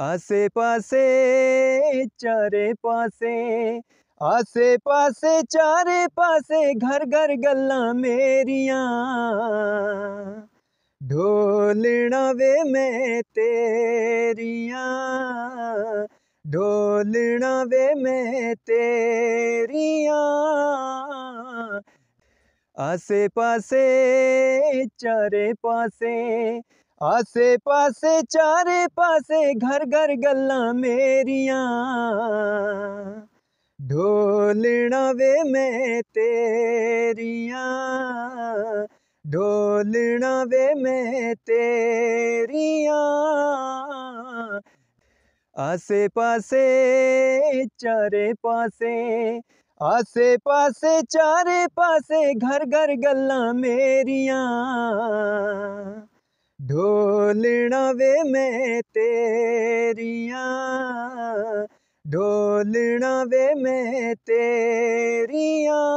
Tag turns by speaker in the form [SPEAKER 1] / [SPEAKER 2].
[SPEAKER 1] आसे पासे चारे पासे आसे पासे चारे पासे घर घर गल्ला मेरिया ढोलना वे मैं तेरिया ढोलना वे मैं तेरिया आसे पासे चारे पासे आसे पासे चारे पासे घर घर गल्ला मेरिया ढोलना वे मैं तेरिया ढोलना वे मैं तेरिया आसे पासे चारे पासे आसे पासे चारे पासे घर घर गल्ला मेरिया ढोलना वे मैं तेरिया ढोलना वे मैं तेरिया